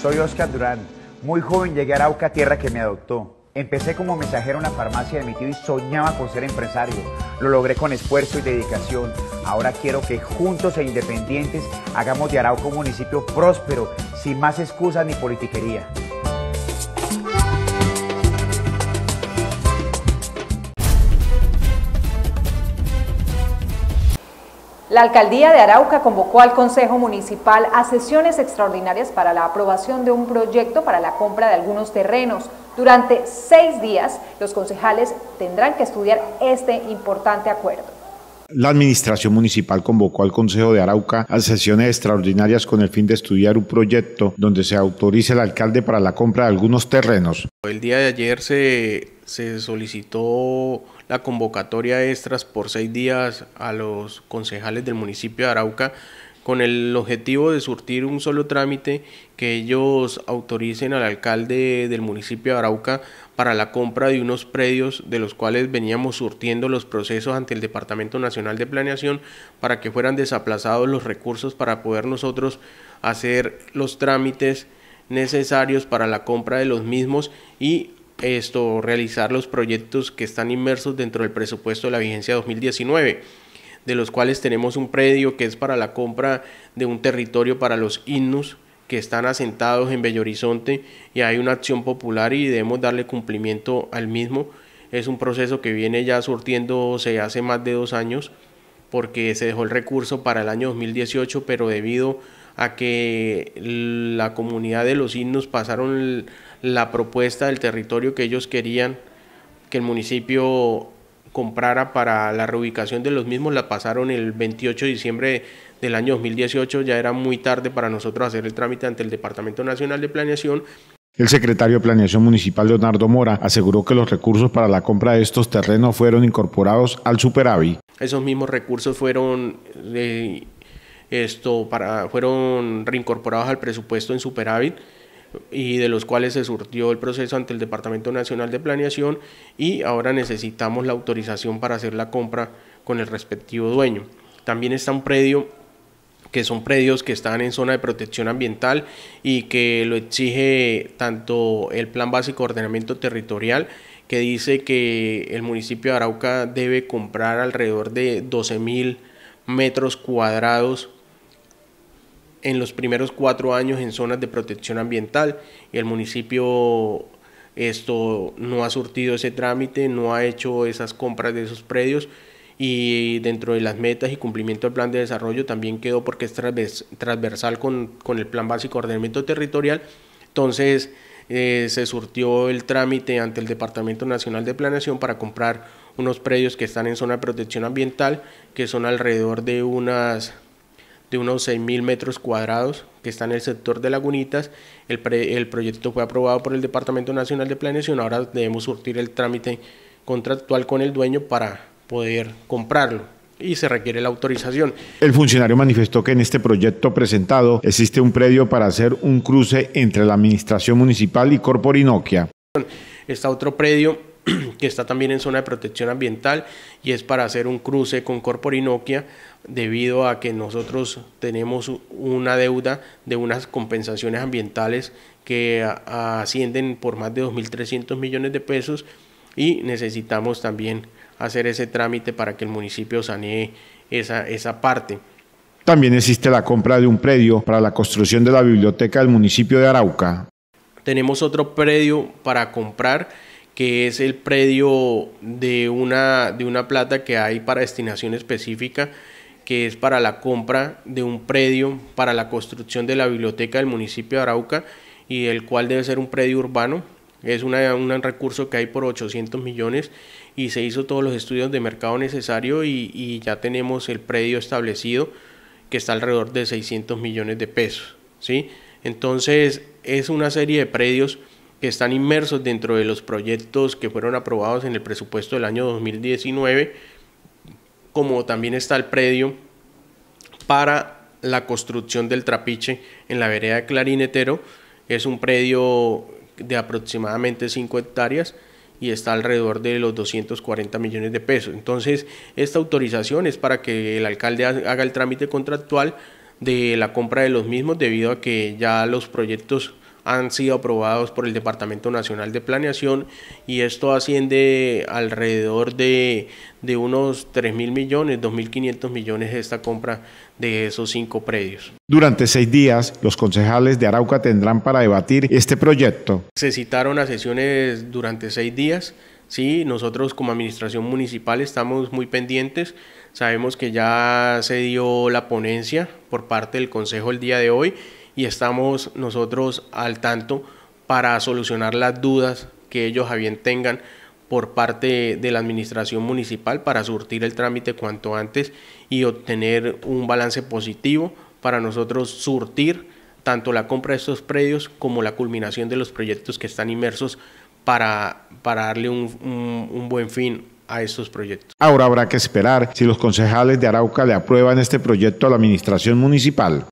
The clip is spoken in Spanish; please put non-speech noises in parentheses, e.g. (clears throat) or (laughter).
Soy Oscar Durán. Muy joven llegué a Arauca, tierra que me adoptó. Empecé como mensajero en la farmacia de mi tío y soñaba con ser empresario. Lo logré con esfuerzo y dedicación. Ahora quiero que juntos e independientes hagamos de Arauca un municipio próspero, sin más excusas ni politiquería. La alcaldía de Arauca convocó al Consejo Municipal a sesiones extraordinarias para la aprobación de un proyecto para la compra de algunos terrenos. Durante seis días, los concejales tendrán que estudiar este importante acuerdo. La Administración Municipal convocó al Consejo de Arauca a sesiones extraordinarias con el fin de estudiar un proyecto donde se autorice el alcalde para la compra de algunos terrenos. El día de ayer se, se solicitó la convocatoria extras por seis días a los concejales del municipio de Arauca con el objetivo de surtir un solo trámite que ellos autoricen al alcalde del municipio de Arauca para la compra de unos predios de los cuales veníamos surtiendo los procesos ante el Departamento Nacional de Planeación para que fueran desaplazados los recursos para poder nosotros hacer los trámites necesarios para la compra de los mismos y esto, realizar los proyectos que están inmersos dentro del presupuesto de la vigencia 2019, de los cuales tenemos un predio que es para la compra de un territorio para los himnos que están asentados en Bello y hay una acción popular y debemos darle cumplimiento al mismo. Es un proceso que viene ya se hace más de dos años porque se dejó el recurso para el año 2018, pero debido a que la comunidad de los indios pasaron la propuesta del territorio que ellos querían que el municipio comprara para la reubicación de los mismos, la pasaron el 28 de diciembre del año 2018, ya era muy tarde para nosotros hacer el trámite ante el Departamento Nacional de Planeación, el secretario de Planeación Municipal Leonardo Mora aseguró que los recursos para la compra de estos terrenos fueron incorporados al superávit. Esos mismos recursos fueron eh, esto para, fueron reincorporados al presupuesto en superávit y de los cuales se surtió el proceso ante el Departamento Nacional de Planeación y ahora necesitamos la autorización para hacer la compra con el respectivo dueño. También está un predio que son predios que están en zona de protección ambiental y que lo exige tanto el Plan Básico de Ordenamiento Territorial que dice que el municipio de Arauca debe comprar alrededor de 12.000 mil metros cuadrados en los primeros cuatro años en zonas de protección ambiental el municipio esto no ha surtido ese trámite, no ha hecho esas compras de esos predios y dentro de las metas y cumplimiento del plan de desarrollo también quedó porque es transversal con, con el plan básico ordenamiento territorial. Entonces eh, se surtió el trámite ante el Departamento Nacional de Planeación para comprar unos predios que están en zona de protección ambiental, que son alrededor de unas de unos 6.000 metros cuadrados que está en el sector de Lagunitas. El, el, proyecto fue aprobado por el Departamento Nacional de Planeación. Ahora debemos surtir el trámite contractual con el dueño para poder comprarlo y se requiere la autorización. El funcionario manifestó que en este proyecto presentado existe un predio para hacer un cruce entre la administración municipal y Corporinoquia. Está otro predio (clears throat) que está también en zona de protección ambiental y es para hacer un cruce con Corporinoquia debido a que nosotros tenemos una deuda de unas compensaciones ambientales que ascienden por más de 2.300 millones de pesos y necesitamos también hacer ese trámite para que el municipio sanee esa, esa parte. También existe la compra de un predio para la construcción de la biblioteca del municipio de Arauca. Tenemos otro predio para comprar que es el predio de una, de una plata que hay para destinación específica que es para la compra de un predio para la construcción de la biblioteca del municipio de Arauca y el cual debe ser un predio urbano. Es un recurso que hay por 800 millones y se hizo todos los estudios de mercado necesario y, ya tenemos el predio establecido que está alrededor de 600 millones de pesos. ¿sí? Entonces es una serie de predios que están inmersos dentro de los proyectos que fueron aprobados en el presupuesto del año 2019 como también está el predio para la construcción del trapiche en la vereda de Clarinetero. Es un predio de aproximadamente 5 hectáreas y está alrededor de los 240 millones de pesos. Entonces, esta autorización es para que el alcalde haga el trámite contractual de la compra de los mismos debido a que ya los proyectos han sido aprobados por el Departamento Nacional de Planeación y esto asciende alrededor de, unos 3 mil millones, 2.500 millones de esta compra de esos cinco predios. Durante seis días, los concejales de Arauca tendrán para debatir este proyecto. Se citaron a sesiones durante seis días. Sí, nosotros como administración municipal estamos muy pendientes. Sabemos que ya se dio la ponencia por parte del Consejo el día de hoy y estamos nosotros al tanto para solucionar las dudas que ellos bien tengan por parte de la administración municipal para surtir el trámite cuanto antes y obtener un balance positivo para nosotros surtir tanto la compra de estos predios como la culminación de los proyectos que están inmersos para, para darle un buen fin a estos proyectos. Ahora habrá que esperar si los concejales de Arauca le aprueban este proyecto a la administración municipal.